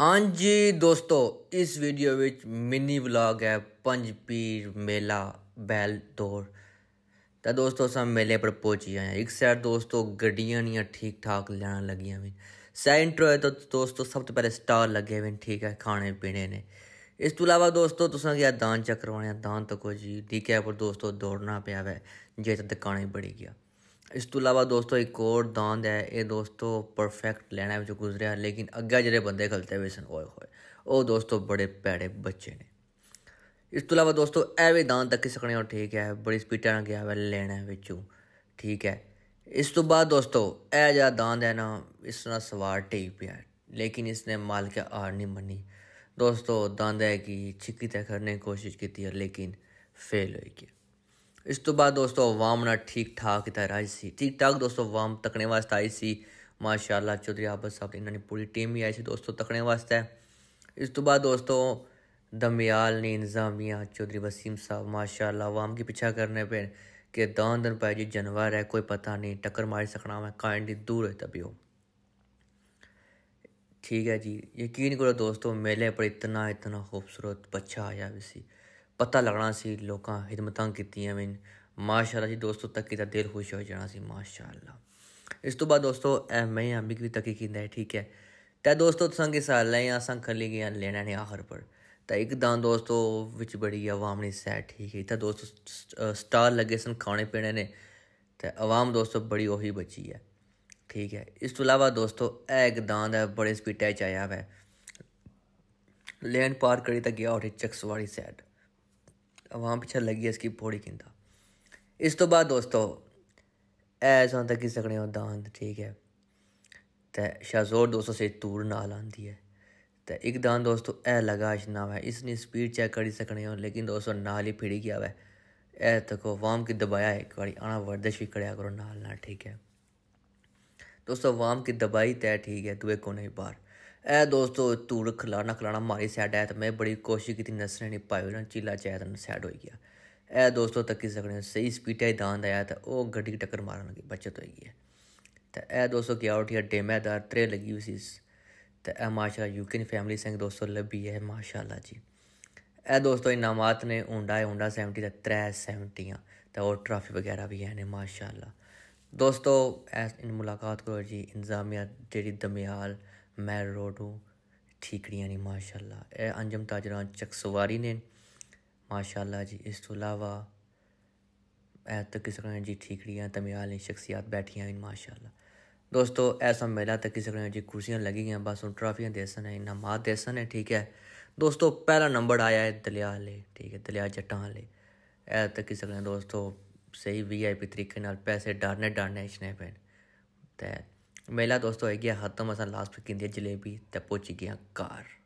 ہاں جی دوستو اس ویڈیو بچ منی بلاگ ہے پنج پیر میلا بیل دوڑ دوستوں سے میلے پر پہنچی آیا ایک سائڈ دوستوں گی ٹھیک ٹھاک لینا لگ سائنٹر ہوئے دوستوں سب تحریک اسٹال لگے بھی ٹھیک ہے کھانے پینے نے اسوہ دوں تک گیا دان چکروانے دان تک ڈیکے پر دستوں دوڑنا پیوے جاتا دکان بڑی گیا اس تو علاوہ دوستو ایک اور داند ہے اے دوستو پرفیکٹ لینہ جو گزرے ہیں لیکن اگیا جرے بندے کھلتے ہوئے سن ہوئے او دوستو بڑے پیڑے بچے نے اس تو علاوہ دوستو یہ بھی داند کی سکنے اور ٹھیک ہے بڑی سپیٹ میں گیا لینہ لینا بچوں ٹھیک ہے اس تو بعد دوستو اے جا داند ہے نا اس کا سوار ٹگ ہے لیکن اس نے مال کے آر نہیں منی دوستو داند ہے کی چھکی طرح کرنے کی کوشش کی لیکن فیل ہوئی کیا اس بعد دوستوں وام ٹھیک ਠੀਕ ਠਾਕ ٹھیک ٹھاک ਤਕਣੇ ਵਾਸਤੇ تکنے ਸੀ آئی ਚੌਧਰੀ اللہ ਸਾਹਿਬ آباد صاحب انہوں نے پوری ٹیم ہی آئی ਤਕਣੇ تکنے ਇਸ اس بعد ਦੋਸਤੋ دمیال نے انزامیہ چودھری وسیم صاحب ماشاء اللہ وام کی پیچھا کرنے پے کہ دان دن پہ جی جانور ہے کوئی پتہ نہیں ٹکر ماری سکنا میں کور ہوئے تب ٹھیک ہے جی یقین کرو دوستوں میلے پر اتنا اتنا خوبصورت بچہ آیا بھی پتا لگنا سمتیاں میں ماشاء اللہ جی دوستوں تکی کا دل خوش ہو جانا سر ماشاء اللہ اس بعد دوستوں ای میں آ میگ بھی تک ہی ٹھیک ہے تو دوستوں تسنگ سال آسان لینا نے آہر پر تو ایک دان دوستوں بڑی عوامی سائٹ ٹھیک ہے دوست لگے سن کھانے پینے نے تو عوام دوستو بڑی اہی بچی ہے ٹھیک ہے استو یہ دان بڑے سپیٹ آیا میں لینڈ پار کریتا گیا ہوکس والی سائٹ وام پیچھا لگی اس کی پوڑی کیندر اس بعد دوستو ایسا دکی سکنے داند ہاں، ٹھیک ہے تو شاید زور دوستوں سے دور نال آدمی ہے تو ایک داند دوستو ہے لگاش نہ ہوئے اس نے سپیڈ چیک کری لیکن دوستوں نال ہی پھڑی گیا ہے وام کی دبایا ہے ایک بار آنا وردش بھی کرو نال نہ ٹھیک ہے دوستو وام کی دبائی تو ٹھیک ہے دوئے کونے باہر اے یہ دوستوں تلا کلا ماری سائڈ ہے میں بڑی کوشش کی نسنے نہیں پائے چیلا چائے سیڈ ہو گیا ہے یہ دونوں تک سو سہی سپیڈا داند آیا تو گی ٹکر مارنے بچت ہو گئی ہے تو یہ دستوں گیا اٹھار ڈیما دار ترے لگی ماشاء اللہ یوکین فیملی سنگھ دوست لبھی ماشاء اللہ جی یہ دوستوں امامات نے ہنڈا ہی عنڈا سیونٹی تر سیونٹیاں تو ٹرافی وغیرہ بھی ہے نی ماشاء اللہ دستو ایس ملاقات کرو جی انتظامیہ دمیال میر روڈو ٹھیکریاں نہیں ماشاء اللہ یہ انجم تاجر چک سواری نے ماشاء اللہ جی اس تو علاوہ اے تو کسی جی ٹھیکیاں تمیال نہیں شخصیات بیٹھے ہیں ماشاء اللہ دوستوں ایسا میلہ تو کسی جی کرسیاں لگی ہیں بس ان ٹرافیاں دے سنیں انت دے سنیں ٹھیک ہے دوستو پہلا نمبر آیا ہے دلیا لے ٹھیک ہے دلیا جٹاں لے اے تو کسی دوستو صحیح وی آئی پی طریقے پیسے ڈارنے ڈرنے چنے پے میلا دوستوں کی ہاتھ میں سر لاسٹ میں کیند جلیبی تو پچیے کار